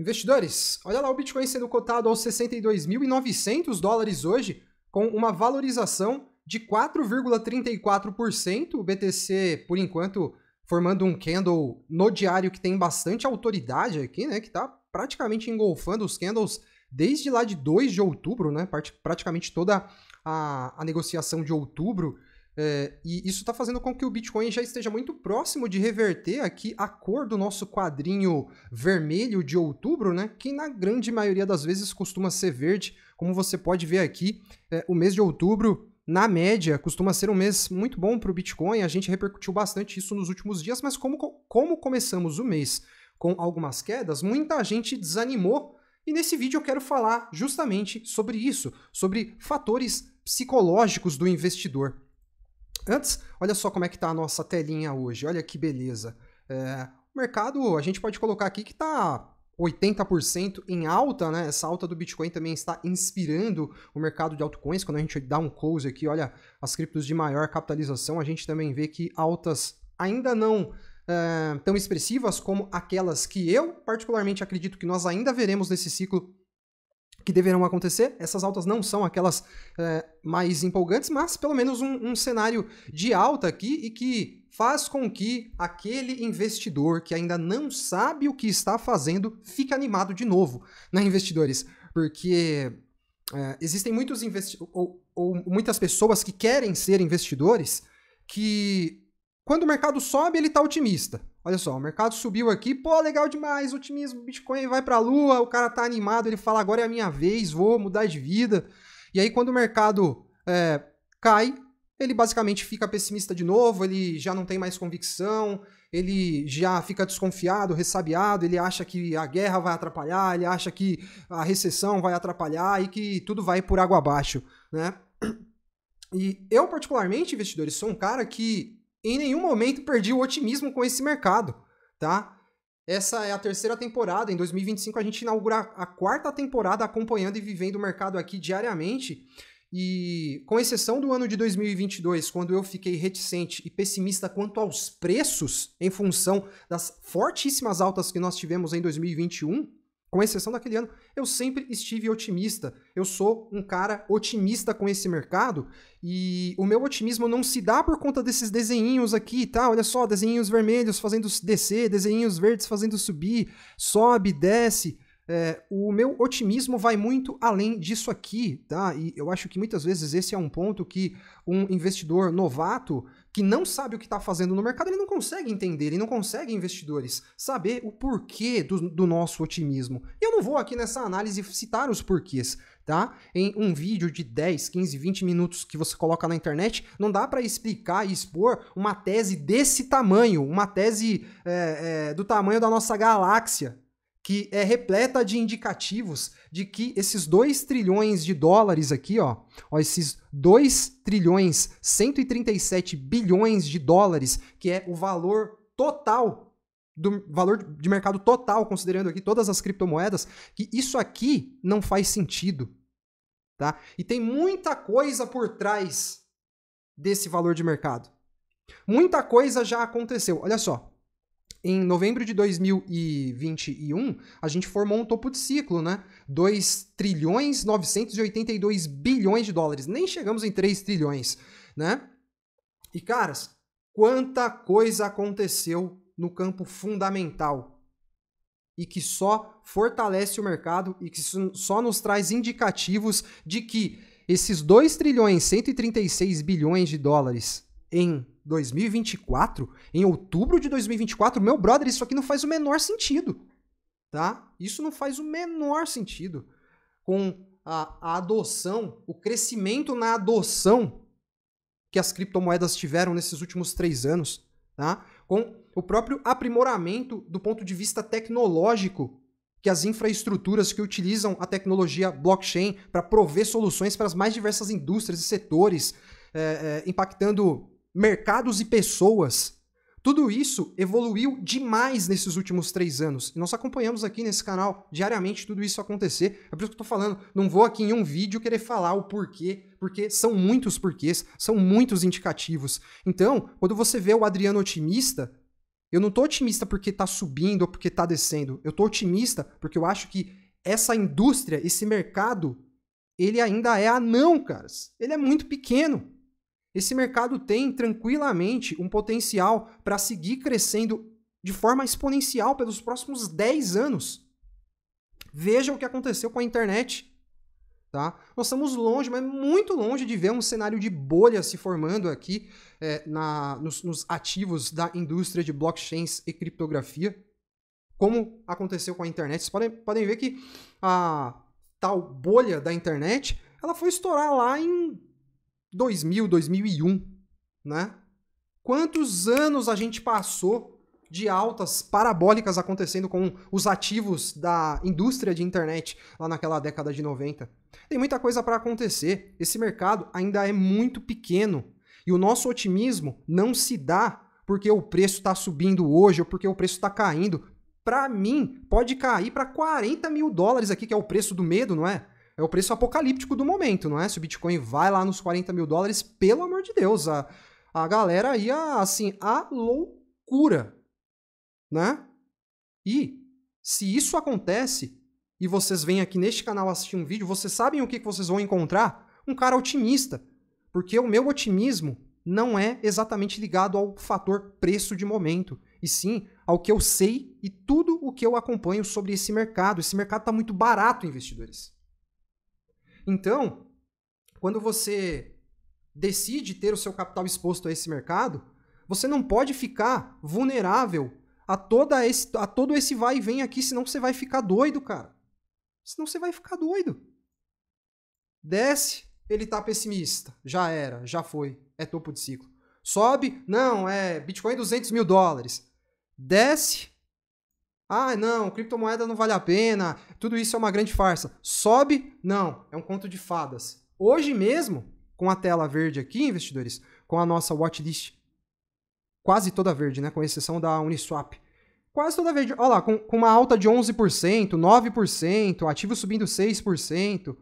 Investidores, olha lá o Bitcoin sendo cotado aos 62.900 dólares hoje, com uma valorização de 4,34%. O BTC, por enquanto, formando um candle no diário que tem bastante autoridade aqui, né? Que está praticamente engolfando os candles desde lá de 2 de outubro, né? Praticamente toda a, a negociação de outubro é, e isso está fazendo com que o Bitcoin já esteja muito próximo de reverter aqui a cor do nosso quadrinho vermelho de outubro, né? Que na grande maioria das vezes costuma ser verde. Como você pode ver aqui, é, o mês de outubro na média, costuma ser um mês muito bom para o Bitcoin. A gente repercutiu bastante isso nos últimos dias, mas como, como começamos o mês com algumas quedas, muita gente desanimou. E nesse vídeo eu quero falar justamente sobre isso, sobre fatores psicológicos do investidor. Antes, olha só como é que está a nossa telinha hoje. Olha que beleza. É, o mercado, a gente pode colocar aqui que está 80% em alta, né? Essa alta do Bitcoin também está inspirando o mercado de altcoins. Quando a gente dá um close aqui, olha as criptos de maior capitalização, a gente também vê que altas ainda não é, tão expressivas como aquelas que eu particularmente acredito que nós ainda veremos nesse ciclo que deverão acontecer. Essas altas não são aquelas é, mais empolgantes, mas pelo menos um, um cenário de alta aqui e que faz com que aquele investidor que ainda não sabe o que está fazendo fique animado de novo, né, investidores? Porque é, existem muitos investidores ou, ou muitas pessoas que querem ser investidores que quando o mercado sobe ele está otimista. Olha só, o mercado subiu aqui, pô, legal demais, otimismo, Bitcoin vai para a lua, o cara tá animado, ele fala agora é a minha vez, vou mudar de vida. E aí quando o mercado é, cai, ele basicamente fica pessimista de novo, ele já não tem mais convicção, ele já fica desconfiado, ressabiado, ele acha que a guerra vai atrapalhar, ele acha que a recessão vai atrapalhar e que tudo vai por água abaixo, né? E eu particularmente, investidores, sou um cara que em nenhum momento perdi o otimismo com esse mercado, tá? Essa é a terceira temporada. Em 2025 a gente inaugura a quarta temporada acompanhando e vivendo o mercado aqui diariamente. E com exceção do ano de 2022, quando eu fiquei reticente e pessimista quanto aos preços em função das fortíssimas altas que nós tivemos em 2021, com exceção daquele ano, eu sempre estive otimista. Eu sou um cara otimista com esse mercado e o meu otimismo não se dá por conta desses desenhinhos aqui, tá? Olha só, desenhinhos vermelhos fazendo descer, desenhinhos verdes fazendo subir, sobe, desce. É, o meu otimismo vai muito além disso aqui, tá? E eu acho que muitas vezes esse é um ponto que um investidor novato que não sabe o que está fazendo no mercado, ele não consegue entender, ele não consegue, investidores, saber o porquê do, do nosso otimismo. E eu não vou aqui nessa análise citar os porquês, tá? Em um vídeo de 10, 15, 20 minutos que você coloca na internet, não dá para explicar e expor uma tese desse tamanho, uma tese é, é, do tamanho da nossa galáxia, que é repleta de indicativos de que esses 2 trilhões de dólares aqui, ó, ó esses 2 trilhões 137 bilhões de dólares, que é o valor total do valor de mercado total, considerando aqui todas as criptomoedas, que isso aqui não faz sentido, tá? E tem muita coisa por trás desse valor de mercado. Muita coisa já aconteceu. Olha só, em novembro de 2021, a gente formou um topo de ciclo, né? 2 trilhões 982 bilhões de dólares. Nem chegamos em 3 trilhões, né? E caras, quanta coisa aconteceu no campo fundamental e que só fortalece o mercado e que só nos traz indicativos de que esses 2 trilhões 136 bilhões de dólares em 2024, em outubro de 2024, meu brother, isso aqui não faz o menor sentido. Tá? Isso não faz o menor sentido. Com a, a adoção, o crescimento na adoção que as criptomoedas tiveram nesses últimos três anos, tá? com o próprio aprimoramento do ponto de vista tecnológico que as infraestruturas que utilizam a tecnologia blockchain para prover soluções para as mais diversas indústrias e setores, é, é, impactando mercados e pessoas. Tudo isso evoluiu demais nesses últimos três anos. E nós acompanhamos aqui nesse canal diariamente tudo isso acontecer. É por isso que eu tô falando, não vou aqui em um vídeo querer falar o porquê, porque são muitos porquês, são muitos indicativos. Então, quando você vê o Adriano otimista, eu não tô otimista porque tá subindo ou porque tá descendo. Eu tô otimista porque eu acho que essa indústria, esse mercado, ele ainda é anão, caras. Ele é muito pequeno. Esse mercado tem tranquilamente um potencial para seguir crescendo de forma exponencial pelos próximos 10 anos. Veja o que aconteceu com a internet. Tá? Nós estamos longe, mas muito longe de ver um cenário de bolha se formando aqui é, na, nos, nos ativos da indústria de blockchains e criptografia, como aconteceu com a internet. Vocês podem, podem ver que a tal bolha da internet ela foi estourar lá em 2000, 2001, né? Quantos anos a gente passou de altas parabólicas acontecendo com os ativos da indústria de internet lá naquela década de 90? Tem muita coisa para acontecer. Esse mercado ainda é muito pequeno e o nosso otimismo não se dá porque o preço está subindo hoje ou porque o preço está caindo. Para mim, pode cair para 40 mil dólares aqui, que é o preço do medo, não é? é o preço apocalíptico do momento, não é? Se o Bitcoin vai lá nos 40 mil dólares, pelo amor de Deus, a, a galera ia assim, a loucura, né? E se isso acontece e vocês vêm aqui neste canal assistir um vídeo, vocês sabem o que, que vocês vão encontrar? Um cara otimista. Porque o meu otimismo não é exatamente ligado ao fator preço de momento, e sim ao que eu sei e tudo o que eu acompanho sobre esse mercado. Esse mercado está muito barato, investidores. Então, quando você decide ter o seu capital exposto a esse mercado, você não pode ficar vulnerável a, toda esse, a todo esse vai e vem aqui, senão você vai ficar doido, cara. Senão você vai ficar doido. Desce, ele tá pessimista. Já era, já foi. É topo de ciclo. Sobe, não, é Bitcoin 200 mil dólares. Desce, ah, não, criptomoeda não vale a pena, tudo isso é uma grande farsa. Sobe? Não, é um conto de fadas. Hoje mesmo, com a tela verde aqui, investidores, com a nossa watchlist quase toda verde, né, com exceção da Uniswap. Quase toda verde. Olha lá, com, com uma alta de 11%, 9%, ativo subindo 6%.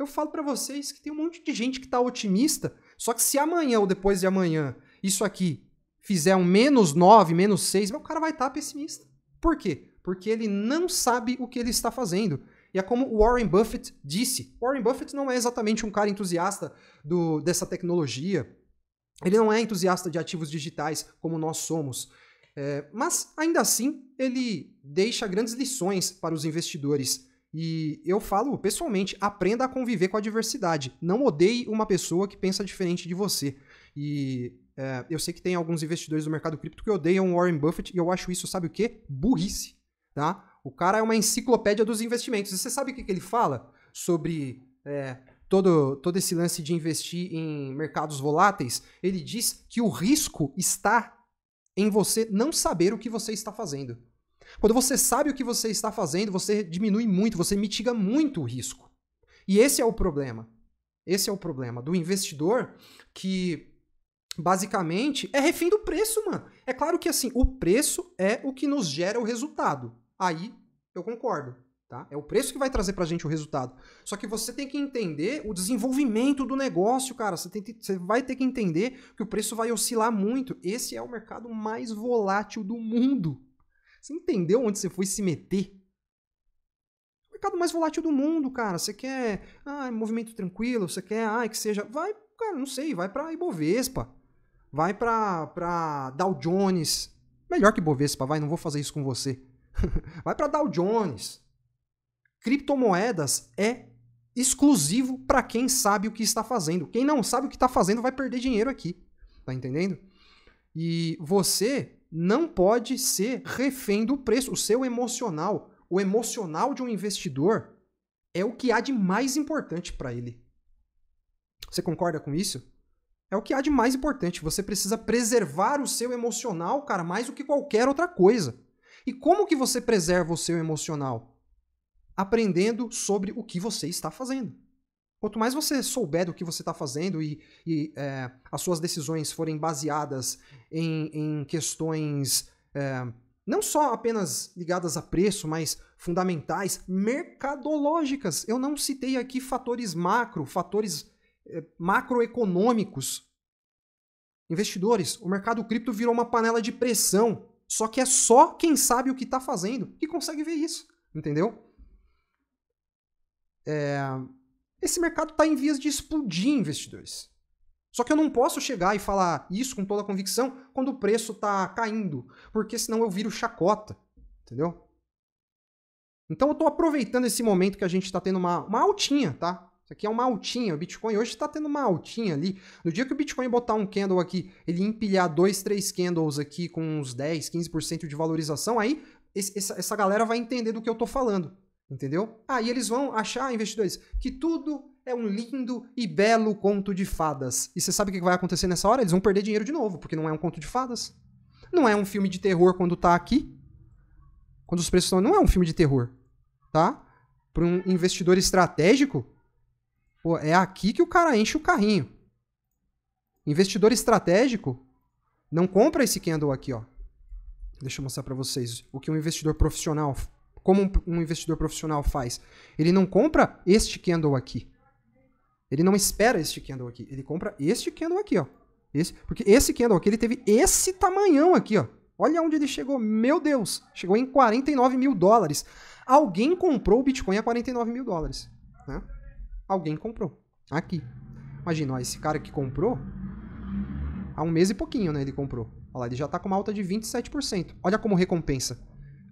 Eu falo para vocês que tem um monte de gente que está otimista, só que se amanhã ou depois de amanhã isso aqui fizer um menos 9, menos 6, o cara vai estar tá pessimista. Por quê? Porque ele não sabe o que ele está fazendo. E é como Warren Buffett disse. Warren Buffett não é exatamente um cara entusiasta do, dessa tecnologia. Ele não é entusiasta de ativos digitais como nós somos. É, mas, ainda assim, ele deixa grandes lições para os investidores. E eu falo pessoalmente: aprenda a conviver com a diversidade. Não odeie uma pessoa que pensa diferente de você. E é, eu sei que tem alguns investidores do mercado cripto que odeiam Warren Buffett e eu acho isso, sabe o quê? Burrice, tá? O cara é uma enciclopédia dos investimentos. E você sabe o que, que ele fala sobre é, todo, todo esse lance de investir em mercados voláteis? Ele diz que o risco está em você não saber o que você está fazendo. Quando você sabe o que você está fazendo, você diminui muito, você mitiga muito o risco. E esse é o problema. Esse é o problema do investidor que basicamente, é refém do preço, mano. É claro que assim, o preço é o que nos gera o resultado. Aí eu concordo, tá? É o preço que vai trazer pra gente o resultado. Só que você tem que entender o desenvolvimento do negócio, cara. Você, tem que, você vai ter que entender que o preço vai oscilar muito. Esse é o mercado mais volátil do mundo. Você entendeu onde você foi se meter? O mercado mais volátil do mundo, cara. Você quer ah, movimento tranquilo, você quer ah, que seja. Vai, cara, não sei, vai pra Ibovespa. Vai pra, pra Dow Jones. Melhor que Bovespa, vai, não vou fazer isso com você. vai pra Dow Jones. Criptomoedas é exclusivo para quem sabe o que está fazendo. Quem não sabe o que está fazendo vai perder dinheiro aqui. Tá entendendo? E você não pode ser refém do preço, o seu emocional. O emocional de um investidor é o que há de mais importante para ele. Você concorda com isso? É o que há de mais importante. Você precisa preservar o seu emocional, cara, mais do que qualquer outra coisa. E como que você preserva o seu emocional? Aprendendo sobre o que você está fazendo. Quanto mais você souber do que você está fazendo e, e é, as suas decisões forem baseadas em, em questões é, não só apenas ligadas a preço, mas fundamentais, mercadológicas. Eu não citei aqui fatores macro, fatores eh, macroeconômicos. Investidores, o mercado cripto virou uma panela de pressão. Só que é só quem sabe o que está fazendo que consegue ver isso, entendeu? É... Esse mercado está em vias de explodir, investidores. Só que eu não posso chegar e falar isso com toda a convicção quando o preço está caindo, porque senão eu viro chacota, entendeu? Então eu estou aproveitando esse momento que a gente está tendo uma, uma altinha, tá? Isso aqui é uma altinha. O Bitcoin hoje está tendo uma altinha ali. No dia que o Bitcoin botar um candle aqui, ele empilhar dois, três candles aqui com uns 10, 15% de valorização, aí esse, essa, essa galera vai entender do que eu tô falando. Entendeu? Aí ah, eles vão achar, investidores, que tudo é um lindo e belo conto de fadas. E você sabe o que vai acontecer nessa hora? Eles vão perder dinheiro de novo, porque não é um conto de fadas. Não é um filme de terror quando tá aqui. Quando os preços estão. Não é um filme de terror. Tá? Para um investidor estratégico, Pô, é aqui que o cara enche o carrinho. Investidor estratégico não compra esse candle aqui, ó. Deixa eu mostrar para vocês o que um investidor profissional, como um investidor profissional faz. Ele não compra este candle aqui. Ele não espera este candle aqui. Ele compra este candle aqui, ó. Esse, porque esse candle aqui, ele teve esse tamanhão aqui, ó. Olha onde ele chegou. Meu Deus! Chegou em 49 mil dólares. Alguém comprou o Bitcoin a 49 mil dólares. Né? alguém comprou. Aqui. Imagina, ó, esse cara que comprou, há um mês e pouquinho, né, ele comprou. Olha lá, ele já tá com uma alta de 27%. Olha como recompensa.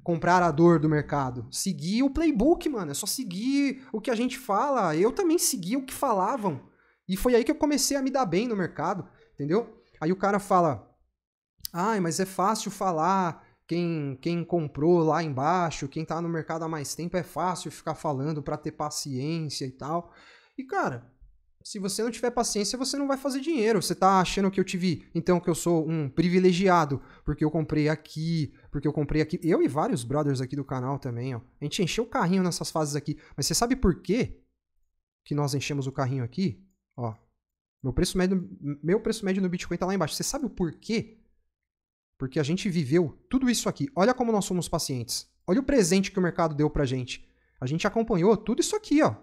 Comprar a dor do mercado. Seguir o playbook, mano. É só seguir o que a gente fala. Eu também segui o que falavam. E foi aí que eu comecei a me dar bem no mercado, entendeu? Aí o cara fala: Ai, mas é fácil falar, quem, quem comprou lá embaixo, quem tá no mercado há mais tempo, é fácil ficar falando para ter paciência e tal. E, cara, se você não tiver paciência, você não vai fazer dinheiro. Você tá achando que eu tive, então que eu sou um privilegiado, porque eu comprei aqui, porque eu comprei aqui. Eu e vários brothers aqui do canal também, ó. A gente encheu o carrinho nessas fases aqui. Mas você sabe por quê que nós enchemos o carrinho aqui? Ó. Meu preço médio, meu preço médio no Bitcoin tá lá embaixo. Você sabe o porquê porque a gente viveu tudo isso aqui. Olha como nós somos pacientes. Olha o presente que o mercado deu pra gente. A gente acompanhou tudo isso aqui, ó.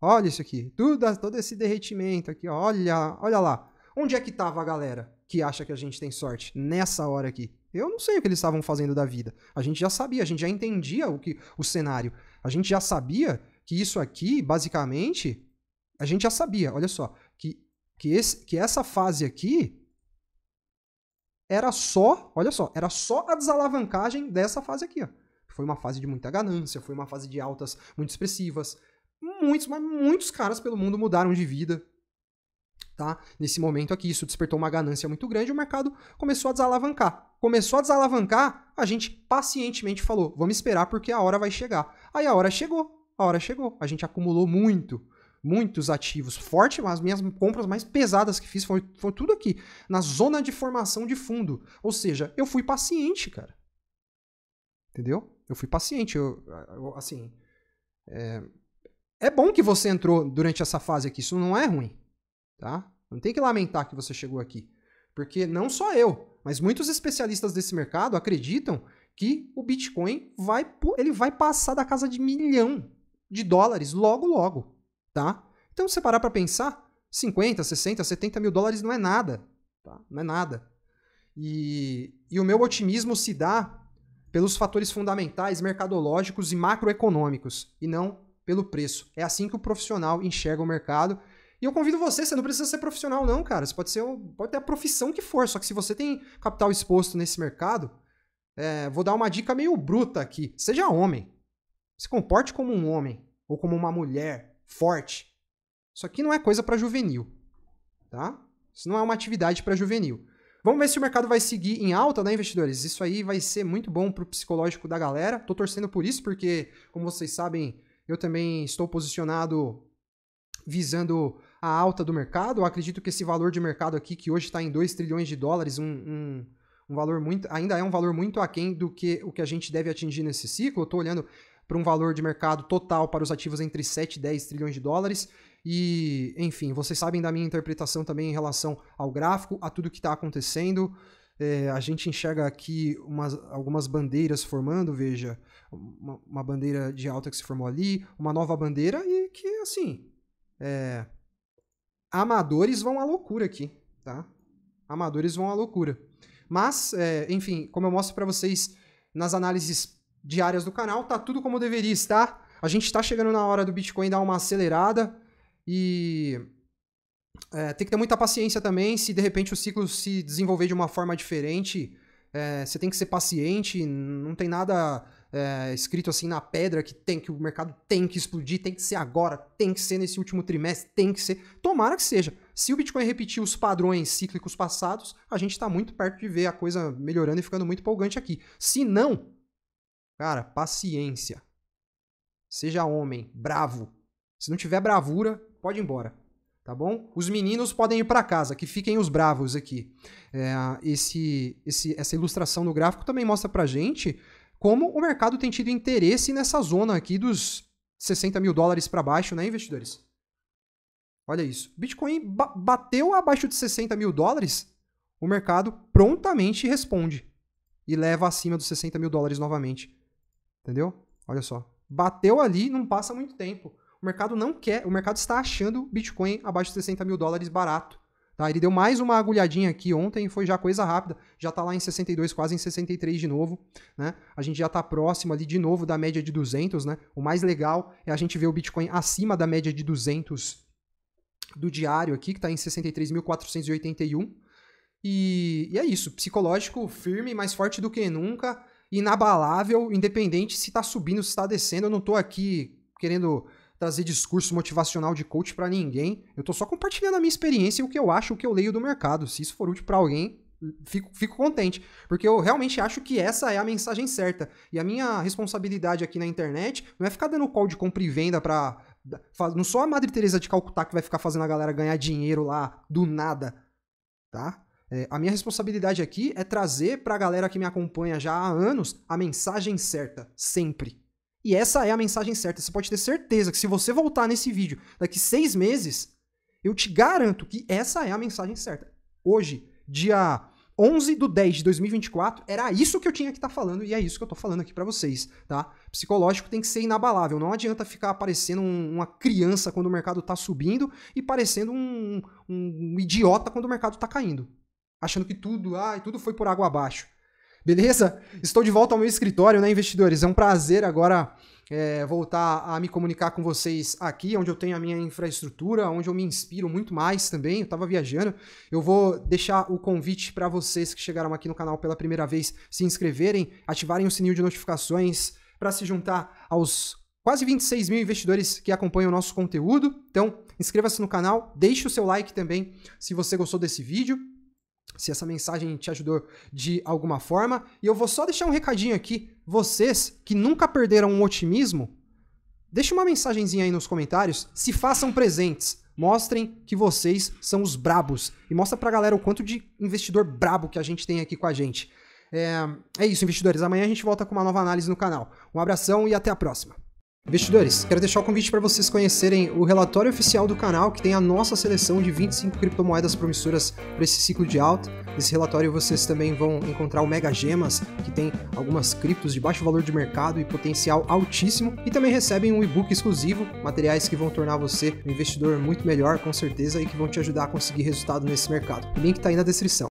Olha isso aqui. Tudo, todo esse derretimento aqui, ó. Olha, olha lá. Onde é que tava a galera que acha que a gente tem sorte nessa hora aqui? Eu não sei o que eles estavam fazendo da vida. A gente já sabia, a gente já entendia o que o cenário. A gente já sabia que isso aqui, basicamente, a gente já sabia, olha só, que que, esse, que essa fase aqui era só, olha só, era só a desalavancagem dessa fase aqui, ó. Foi uma fase de muita ganância, foi uma fase de altas muito expressivas. Muitos, mas muitos caras pelo mundo mudaram de vida, tá? Nesse momento aqui, isso despertou uma ganância muito grande, e o mercado começou a desalavancar. Começou a desalavancar, a gente pacientemente falou: "Vamos esperar porque a hora vai chegar". Aí a hora chegou. A hora chegou. A gente acumulou muito muitos ativos forte, as minhas compras mais pesadas que fiz foi, foi tudo aqui, na zona de formação de fundo. Ou seja, eu fui paciente, cara. Entendeu? Eu fui paciente. Eu, eu assim. É, é bom que você entrou durante essa fase aqui, isso não é ruim, tá? Não tem que lamentar que você chegou aqui. Porque não só eu, mas muitos especialistas desse mercado acreditam que o Bitcoin vai, ele vai passar da casa de milhão de dólares logo logo tá? Então, se você parar para pensar, 50, 60, 70 mil dólares não é nada, tá? Não é nada. E, e o meu otimismo se dá pelos fatores fundamentais, mercadológicos e macroeconômicos, e não pelo preço. É assim que o profissional enxerga o mercado. E eu convido você, você não precisa ser profissional não, cara. Você pode, ser, pode ter a profissão que for, só que se você tem capital exposto nesse mercado, é, vou dar uma dica meio bruta aqui. Seja homem. Se comporte como um homem ou como uma mulher forte. Isso aqui não é coisa para juvenil, tá? Isso não é uma atividade para juvenil. Vamos ver se o mercado vai seguir em alta, né, investidores? Isso aí vai ser muito bom para o psicológico da galera. Tô torcendo por isso, porque, como vocês sabem, eu também estou posicionado visando a alta do mercado. Eu acredito que esse valor de mercado aqui, que hoje está em 2 trilhões de dólares, um, um, um, valor muito. ainda é um valor muito aquém do que o que a gente deve atingir nesse ciclo. Eu tô olhando para um valor de mercado total para os ativos entre 7 e 10 trilhões de dólares. E, enfim, vocês sabem da minha interpretação também em relação ao gráfico, a tudo que está acontecendo. É, a gente enxerga aqui umas, algumas bandeiras formando, veja, uma, uma, bandeira de alta que se formou ali, uma nova bandeira e que, assim, é, amadores vão à loucura aqui, tá? Amadores vão à loucura. Mas, é, enfim, como eu mostro para vocês nas análises diárias do canal, tá tudo como deveria estar. A gente tá chegando na hora do Bitcoin dar uma acelerada e é, tem que ter muita paciência também. Se de repente o ciclo se desenvolver de uma forma diferente, é, você tem que ser paciente, não tem nada é, escrito assim na pedra que tem que o mercado tem que explodir, tem que ser agora, tem que ser nesse último trimestre, tem que ser. Tomara que seja. Se o Bitcoin repetir os padrões cíclicos passados, a gente está muito perto de ver a coisa melhorando e ficando muito empolgante aqui. Se não, Cara, paciência. Seja homem, bravo. Se não tiver bravura, pode ir embora. Tá bom? Os meninos podem ir para casa, que fiquem os bravos aqui. É, esse, esse, essa ilustração no gráfico também mostra pra gente como o mercado tem tido interesse nessa zona aqui dos 60 mil dólares para baixo, né, investidores? Olha isso. Bitcoin ba bateu abaixo de 60 mil dólares, o mercado prontamente responde e leva acima dos 60 mil dólares novamente. Entendeu? Olha só. Bateu ali, não passa muito tempo. O mercado não quer, o mercado está achando Bitcoin abaixo de 60 mil dólares barato. Tá? Ele deu mais uma agulhadinha aqui ontem, foi já coisa rápida. Já está lá em 62, quase em 63 de novo. Né? A gente já está próximo ali de novo da média de 200. Né? O mais legal é a gente ver o Bitcoin acima da média de 200 do diário aqui, que está em 63.481. E, e é isso, psicológico firme, mais forte do que nunca inabalável, independente se está subindo, se está descendo. Eu não estou aqui querendo trazer discurso motivacional de coach para ninguém. Eu estou só compartilhando a minha experiência e o que eu acho, o que eu leio do mercado. Se isso for útil para alguém, fico, fico contente, porque eu realmente acho que essa é a mensagem certa. E a minha responsabilidade aqui na internet não é ficar dando call de compra e venda para não sou a Madre Teresa de Calcutá que vai ficar fazendo a galera ganhar dinheiro lá do nada, tá? É, a minha responsabilidade aqui é trazer para a galera que me acompanha já há anos a mensagem certa, sempre. E essa é a mensagem certa. Você pode ter certeza que se você voltar nesse vídeo daqui seis meses, eu te garanto que essa é a mensagem certa. Hoje, dia 11 de 10 de 2024, era isso que eu tinha que estar tá falando e é isso que eu estou falando aqui para vocês, tá? Psicológico tem que ser inabalável, não adianta ficar parecendo um, uma criança quando o mercado está subindo e parecendo um, um, um idiota quando o mercado está caindo achando que tudo, ai, tudo foi por água abaixo. Beleza? Estou de volta ao meu escritório, né, investidores? É um prazer agora é, voltar a me comunicar com vocês aqui, onde eu tenho a minha infraestrutura, onde eu me inspiro muito mais também. Eu estava viajando. Eu vou deixar o convite para vocês que chegaram aqui no canal pela primeira vez se inscreverem, ativarem o sininho de notificações para se juntar aos quase 26 mil investidores que acompanham o nosso conteúdo. Então, inscreva-se no canal, deixe o seu like também se você gostou desse vídeo se essa mensagem te ajudou de alguma forma. E eu vou só deixar um recadinho aqui. Vocês que nunca perderam o otimismo, deixe uma mensagenzinha aí nos comentários. Se façam presentes. Mostrem que vocês são os brabos. E mostra pra galera o quanto de investidor brabo que a gente tem aqui com a gente. É, é isso, investidores. Amanhã a gente volta com uma nova análise no canal. Um abração e até a próxima. Investidores, quero deixar o convite para vocês conhecerem o relatório oficial do canal, que tem a nossa seleção de 25 criptomoedas promissoras para esse ciclo de alta. Nesse relatório vocês também vão encontrar o Mega Gemas, que tem algumas criptos de baixo valor de mercado e potencial altíssimo, e também recebem um e-book exclusivo, materiais que vão tornar você um investidor muito melhor, com certeza, e que vão te ajudar a conseguir resultado nesse mercado. O link está aí na descrição.